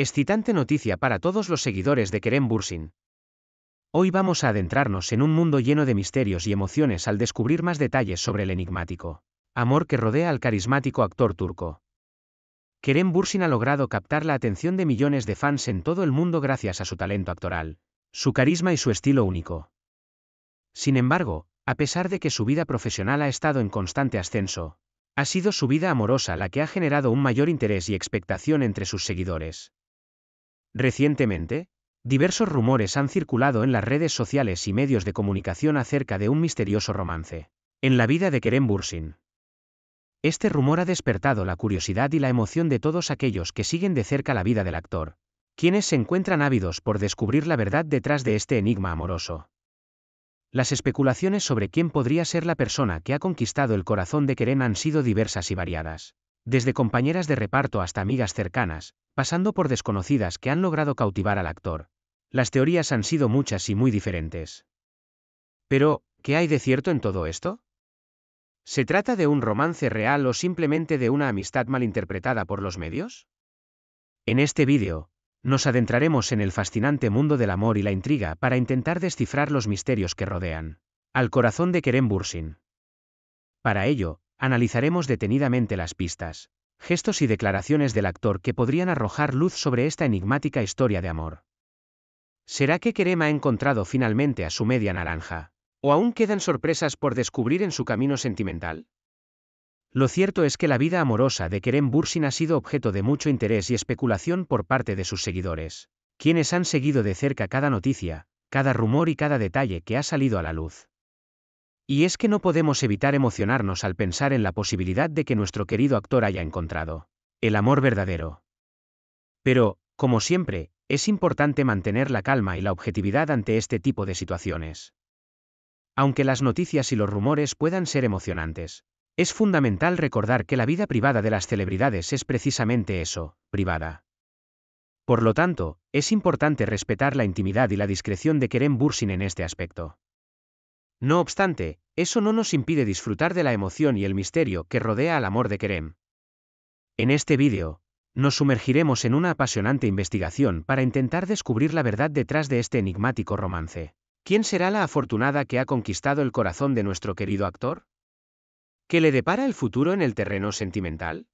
Excitante noticia para todos los seguidores de Kerem Bursin. Hoy vamos a adentrarnos en un mundo lleno de misterios y emociones al descubrir más detalles sobre el enigmático amor que rodea al carismático actor turco. Kerem Bursin ha logrado captar la atención de millones de fans en todo el mundo gracias a su talento actoral, su carisma y su estilo único. Sin embargo, a pesar de que su vida profesional ha estado en constante ascenso, ha sido su vida amorosa la que ha generado un mayor interés y expectación entre sus seguidores. Recientemente, diversos rumores han circulado en las redes sociales y medios de comunicación acerca de un misterioso romance. En la vida de Kerem Bursin. Este rumor ha despertado la curiosidad y la emoción de todos aquellos que siguen de cerca la vida del actor, quienes se encuentran ávidos por descubrir la verdad detrás de este enigma amoroso. Las especulaciones sobre quién podría ser la persona que ha conquistado el corazón de Kerem han sido diversas y variadas. Desde compañeras de reparto hasta amigas cercanas, pasando por desconocidas que han logrado cautivar al actor. Las teorías han sido muchas y muy diferentes. Pero, ¿qué hay de cierto en todo esto? ¿Se trata de un romance real o simplemente de una amistad malinterpretada por los medios? En este vídeo, nos adentraremos en el fascinante mundo del amor y la intriga para intentar descifrar los misterios que rodean al corazón de Kerem Bursin. Para ello, Analizaremos detenidamente las pistas, gestos y declaraciones del actor que podrían arrojar luz sobre esta enigmática historia de amor. ¿Será que Kerem ha encontrado finalmente a su media naranja? ¿O aún quedan sorpresas por descubrir en su camino sentimental? Lo cierto es que la vida amorosa de Kerem Bursin ha sido objeto de mucho interés y especulación por parte de sus seguidores, quienes han seguido de cerca cada noticia, cada rumor y cada detalle que ha salido a la luz. Y es que no podemos evitar emocionarnos al pensar en la posibilidad de que nuestro querido actor haya encontrado el amor verdadero. Pero, como siempre, es importante mantener la calma y la objetividad ante este tipo de situaciones. Aunque las noticias y los rumores puedan ser emocionantes, es fundamental recordar que la vida privada de las celebridades es precisamente eso, privada. Por lo tanto, es importante respetar la intimidad y la discreción de Kerem Bursin en este aspecto. No obstante, eso no nos impide disfrutar de la emoción y el misterio que rodea al amor de Kerem. En este vídeo, nos sumergiremos en una apasionante investigación para intentar descubrir la verdad detrás de este enigmático romance. ¿Quién será la afortunada que ha conquistado el corazón de nuestro querido actor? ¿Qué le depara el futuro en el terreno sentimental?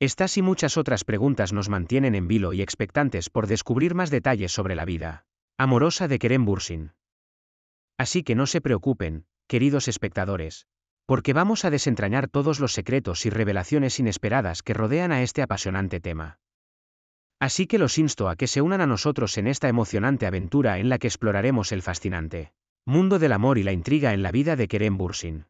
Estas y muchas otras preguntas nos mantienen en vilo y expectantes por descubrir más detalles sobre la vida amorosa de Kerem Bursin. Así que no se preocupen, queridos espectadores, porque vamos a desentrañar todos los secretos y revelaciones inesperadas que rodean a este apasionante tema. Así que los insto a que se unan a nosotros en esta emocionante aventura en la que exploraremos el fascinante mundo del amor y la intriga en la vida de Kerem Bursin.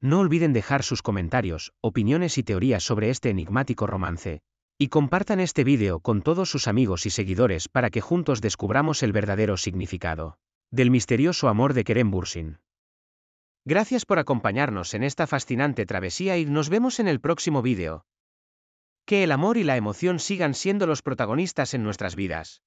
No olviden dejar sus comentarios, opiniones y teorías sobre este enigmático romance, y compartan este vídeo con todos sus amigos y seguidores para que juntos descubramos el verdadero significado del misterioso amor de Kerem Bursin. Gracias por acompañarnos en esta fascinante travesía y nos vemos en el próximo vídeo. Que el amor y la emoción sigan siendo los protagonistas en nuestras vidas.